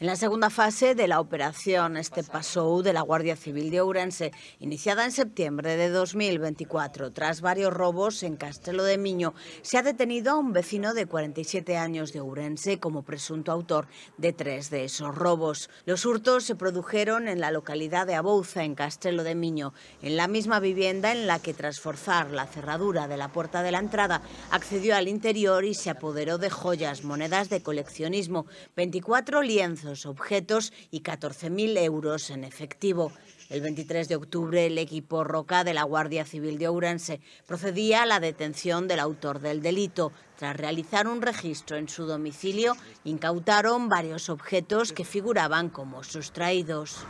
En la segunda fase de la operación Este de la Guardia Civil de Ourense, iniciada en septiembre de 2024 tras varios robos en Castelo de Miño, se ha detenido a un vecino de 47 años de Ourense como presunto autor de tres de esos robos. Los hurtos se produjeron en la localidad de Abouza, en Castelo de Miño, en la misma vivienda en la que tras forzar la cerradura de la puerta de la entrada accedió al interior y se apoderó de joyas, monedas de coleccionismo, 24 lienzos objetos y 14.000 euros en efectivo. El 23 de octubre, el equipo Roca de la Guardia Civil de Ourense procedía a la detención del autor del delito. Tras realizar un registro en su domicilio, incautaron varios objetos que figuraban como sustraídos.